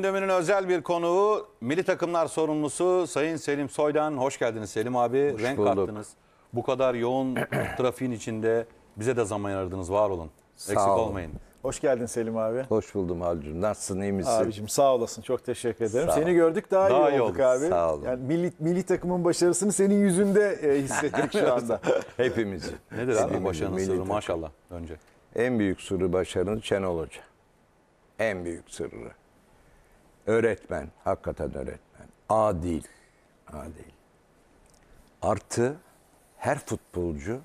Gündemin özel bir konuğu milli takımlar sorumlusu Sayın Selim Soydan. Hoş geldiniz Selim abi. Hoş Renk bulduk. kattınız. Bu kadar yoğun trafiğin içinde bize de zaman ayırdınız. Var olun. Sağ Eksik olun. olmayın. Hoş geldin Selim abi. Hoş buldum Halcığım. Nasılsın iyi misin? Abicim sağ olasın. Çok teşekkür ederim. Seni gördük daha, daha iyi, iyi olduk, abi. Sağ olun. Yani milli, milli takımın başarısını senin yüzünde e, hissettik şu anda. Hepimiz. Nedir abi başarının sırrı takım. maşallah önce? En büyük sırrı başarının Şenol Hoca. En büyük sırrı. Öğretmen, hakikaten öğretmen. Adil, adil. Artı her futbolcu,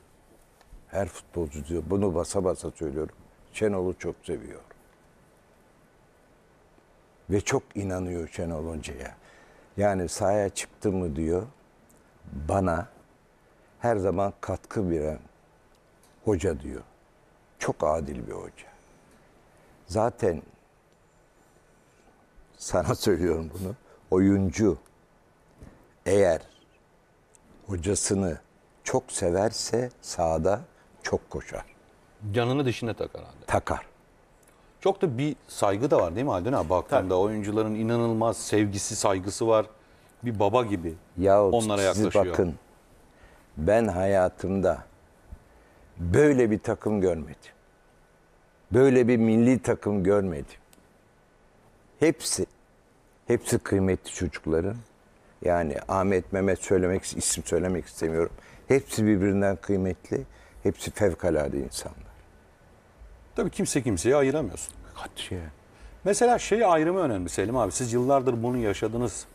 her futbolcu diyor, bunu basa basa söylüyorum. Şenol'u çok seviyor. Ve çok inanıyor Şenol Hoca'ya. Yani sahaya çıktı mı diyor, bana her zaman katkı veren hoca diyor. Çok adil bir hoca. Zaten sana söylüyorum bunu. Oyuncu eğer hocasını çok severse sahada çok koşar. Canını dişine takar abi. Takar. Çok da bir saygı da var değil mi Haldun abi? Baktığında Tabii. oyuncuların inanılmaz sevgisi, saygısı var. Bir baba gibi Yahut onlara yaklaşıyor. bakın ben hayatımda böyle bir takım görmedim. Böyle bir milli takım görmedim. Hepsi Hepsi kıymetli çocukların. Yani Ahmet, Mehmet söylemek, isim söylemek istemiyorum. Hepsi birbirinden kıymetli. Hepsi fevkalade insanlar. Tabii kimse kimseye ayıramıyorsun. Katiye. Mesela şey ayrımı önemli Selim abi. Siz yıllardır bunu yaşadınız.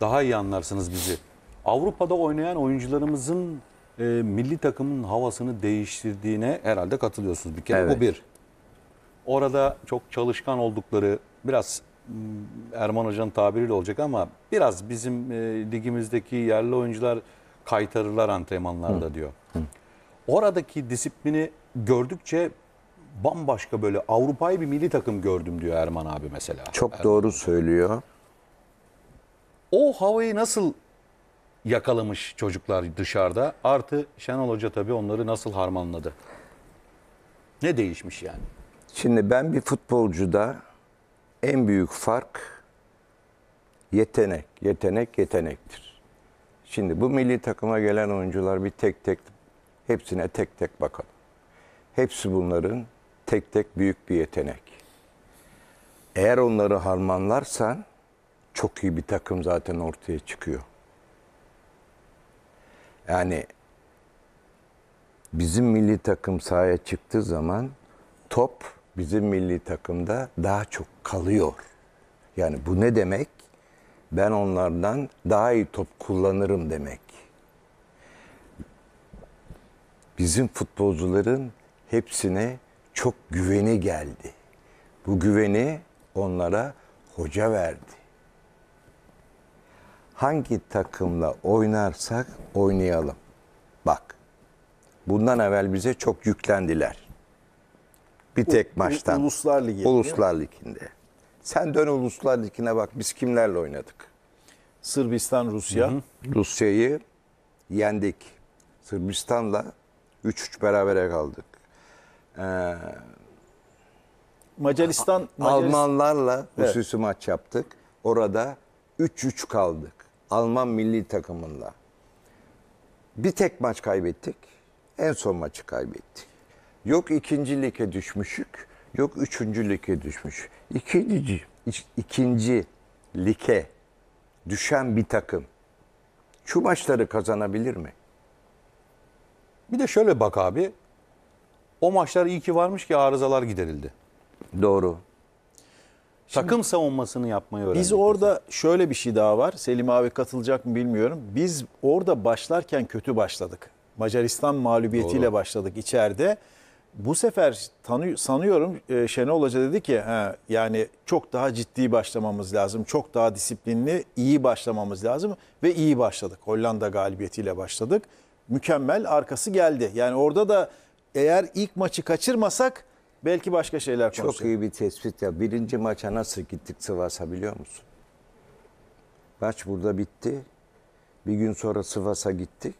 Daha iyi anlarsınız bizi. Avrupa'da oynayan oyuncularımızın e, milli takımın havasını değiştirdiğine herhalde katılıyorsunuz bir kere. Evet. Bu bir. Orada çok çalışkan oldukları, biraz Erman Hoca'nın tabiriyle olacak ama biraz bizim e, ligimizdeki yerli oyuncular kaytarırlar antrenmanlarda Hı. diyor. Hı. Oradaki disiplini gördükçe bambaşka böyle Avrupa'yı bir milli takım gördüm diyor Erman abi mesela. Çok Erman. doğru söylüyor. O havayı nasıl yakalamış çocuklar dışarıda? Artı Şenol Hoca tabii onları nasıl harmanladı? Ne değişmiş yani? Şimdi ben bir futbolcuda en büyük fark yetenek, yetenek, yetenektir. Şimdi bu milli takıma gelen oyuncular bir tek tek hepsine tek tek bakalım. Hepsi bunların tek tek büyük bir yetenek. Eğer onları harmanlarsan çok iyi bir takım zaten ortaya çıkıyor. Yani bizim milli takım sahaya çıktığı zaman top bizim milli takımda daha çok kalıyor. Yani bu ne demek? Ben onlardan daha iyi top kullanırım demek. Bizim futbolcuların hepsine çok güveni geldi. Bu güveni onlara hoca verdi. Hangi takımla oynarsak oynayalım. Bak. Bundan evvel bize çok yüklendiler. Bir tek U, maçtan. Uluslar Ligi. Uluslar Ligi'nde. Sen dön Uluslar Ligi'ne bak biz kimlerle oynadık. Sırbistan, Rusya. Rusya'yı yendik. Sırbistan'la 3-3 berabere kaldık. Ee, Macaristan, Macaristan Almanlarla evet. maç yaptık. Orada 3-3 kaldık. Alman milli takımında. Bir tek maç kaybettik. En son maçı kaybettik. Yok ikinci lige düşmüşük, yok üçüncü lige düşmüş. İkinci, ikinci lige düşen bir takım şu maçları kazanabilir mi? Bir de şöyle bak abi. O maçlar iyi ki varmış ki arızalar giderildi. Doğru. Şimdi Takım savunmasını yapmayı öğrendik. Biz orada mesela. şöyle bir şey daha var. Selim abi katılacak mı bilmiyorum. Biz orada başlarken kötü başladık. Macaristan mağlubiyetiyle Doğru. başladık içeride bu sefer tanı, sanıyorum e, Şenol Hoca dedi ki he, yani çok daha ciddi başlamamız lazım. Çok daha disiplinli, iyi başlamamız lazım ve iyi başladık. Hollanda galibiyetiyle başladık. Mükemmel arkası geldi. Yani orada da eğer ilk maçı kaçırmasak belki başka şeyler konuşacağız. Çok iyi bir tespit ya. Birinci maça nasıl gittik Sivas'a biliyor musun? Maç burada bitti. Bir gün sonra Sivas'a gittik.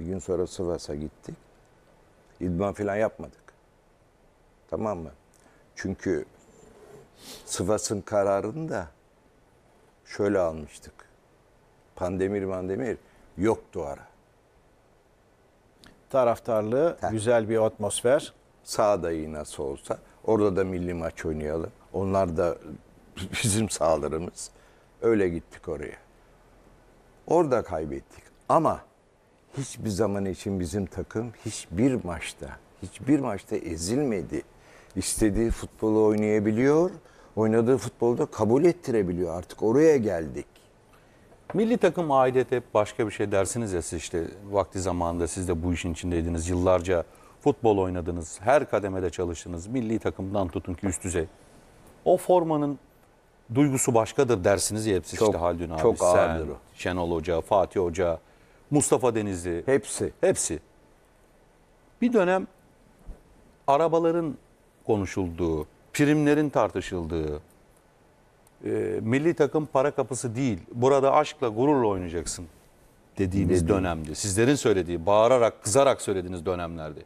Bir gün sonra Sivas'a gittik. İdman falan yapmadık. Tamam mı? Çünkü Sivas'ın kararını da şöyle almıştık. Pandemir mandemir yok ara. Taraftarlığı, ha. güzel bir atmosfer. Sağda iyi nasıl olsa. Orada da milli maç oynayalım. Onlar da bizim sahalarımız. Öyle gittik oraya. Orada kaybettik. Ama hiçbir zaman için bizim takım hiçbir maçta, hiçbir maçta ezilmedi istediği futbolu oynayabiliyor. Oynadığı futbolda kabul ettirebiliyor. Artık oraya geldik. Milli takım aidiyet hep başka bir şey dersiniz ya siz işte vakti zamanında siz de bu işin içindeydiniz. Yıllarca futbol oynadınız. Her kademede çalıştınız. Milli takımdan tutun ki üst düzey. O formanın duygusu başkadır dersiniz ya hepsi çok, işte Haldun abi. Çok ağırdır sen, o. Şenol Hoca, Fatih Hoca, Mustafa Denizli. Hepsi. Hepsi. Bir dönem arabaların konuşulduğu, primlerin tartışıldığı, e, milli takım para kapısı değil, burada aşkla gururla oynayacaksın dediğimiz Dedi. dönemdi. Sizlerin söylediği, bağırarak, kızarak söylediğiniz dönemlerdi.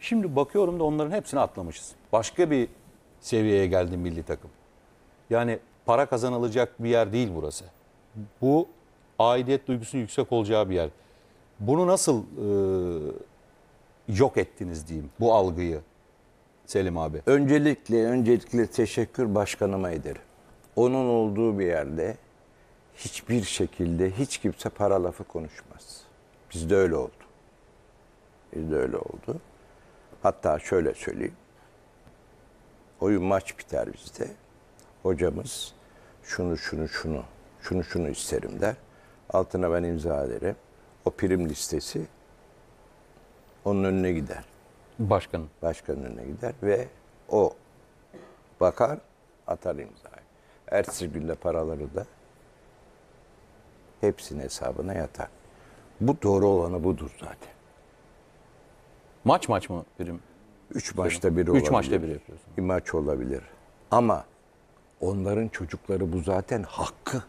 Şimdi bakıyorum da onların hepsini atlamışız. Başka bir seviyeye geldi milli takım. Yani para kazanılacak bir yer değil burası. Bu aidiyet duygusunun yüksek olacağı bir yer. Bunu nasıl e, yok ettiniz diyeyim bu algıyı? Selim abi? Öncelikle öncelikle teşekkür başkanıma ederim. Onun olduğu bir yerde hiçbir şekilde hiç kimse para lafı konuşmaz. Bizde öyle oldu. Bizde öyle oldu. Hatta şöyle söyleyeyim. Oyun maç biter bizde. Hocamız şunu şunu şunu şunu şunu isterim der. Altına ben imza ederim. O prim listesi onun önüne gider. Başkanın. Başkanın önüne gider ve o bakar atar imzayı. Ertesi günde paraları da hepsinin hesabına yatar. Bu doğru olanı budur zaten. Maç maç mı birim? Üç maçta biri olabilir. Üç maçta biri yapıyorsun. Bir maç olabilir. Ama onların çocukları bu zaten hakkı.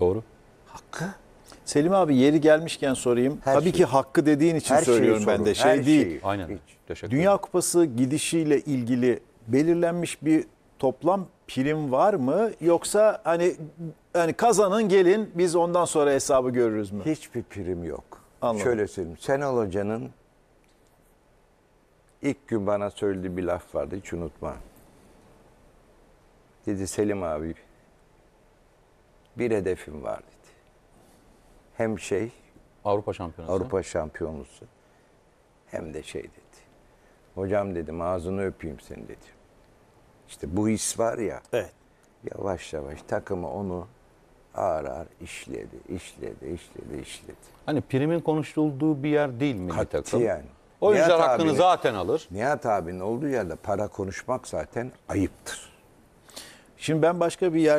Doğru. Hakkı. Selim abi yeri gelmişken sorayım. Her Tabii şey. ki hakkı dediğin için Her söylüyorum ben de. Şey her değil. şeyi. Aynen. Hiç. Dünya Kupası gidişiyle ilgili belirlenmiş bir toplam prim var mı yoksa hani hani kazanın gelin biz ondan sonra hesabı görürüz mü? Hiçbir prim yok. Anladım. Şöyle söyleyeyim. Senal Hoca'nın ilk gün bana söylediği bir laf vardı hiç unutma. Dedi Selim abi bir hedefim var dedi hem şey Avrupa şampiyonası. Avrupa şampiyonusu hem de şey dedi. Hocam dedim ağzını öpeyim seni dedi. İşte bu his var ya. Evet. Yavaş yavaş takımı onu ağır ağır işledi, işledi, işledi, işledi. Hani primin konuşulduğu bir yer değil mi Katiyen. takım? Yani. O yüzden hakkını zaten alır. Nihat abinin olduğu yerde para konuşmak zaten ayıptır. Şimdi ben başka bir yer